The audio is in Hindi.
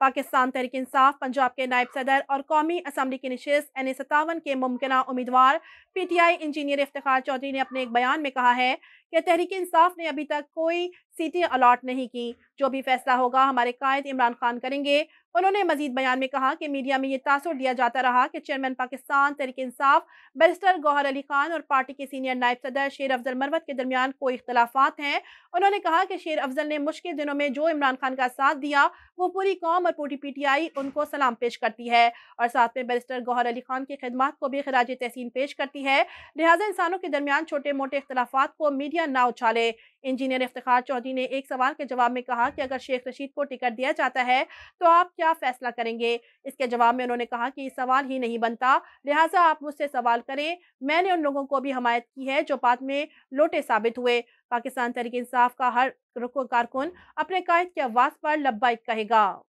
पाकिस्तान तहरीक इंसाफ पंजाब के नायब सदर और कौमी असम्बली की नशस्त एन ए सतावन के मुमकिन उम्मीदवार P T I engineer Iftar Chaudhry ने अपने एक बयान में कहा है कि तहरीक इंसाफ ने अभी तक कोई सीटें अलाट नहीं की जो भी फैसला होगा हमारे कायद इमरान खान करेंगे उन्होंने मजीद बयान में कहा कि मीडिया में ये तासर दिया जाता रहा कि चेयरमैन पाकिस्तान तहरीक इंसाफ बैरिस्टर गौहर अली खान और पार्टी के सीनियर नायब सदर शेर अफजल मरवत के दरमियान कोई इख्तलाफा हैं उन्होंने कहा कि शेर अफजल ने मुश्किल दिनों में जो इमरान खान का साथ दिया वो पूरी कौम और पूरी पी टी आई उनको सलाम पेश करती है और साथ में बैरिस्टर गौहर अली खान की खदमात को भी खराज तहसीन पेश करती है लिहाजा इंसानों के दरमियान छोटे मोटे इख्तलाफा को मीडिया या ना उछाले इंजीनियर इफ्तार चौधरी ने एक सवाल के जवाब में कहा कि अगर शेख रशीद को टिकट दिया जाता है तो आप क्या फैसला करेंगे इसके जवाब में उन्होंने कहा कि सवाल ही नहीं बनता लिहाजा आप मुझसे सवाल करें मैंने उन लोगों को भी हमायत की है जो बाद में लोटे साबित हुए पाकिस्तान तरीके इंसाफ का हर रुको कारकुन अपने कायद के आवाज़ पर लब्बाइक कहेगा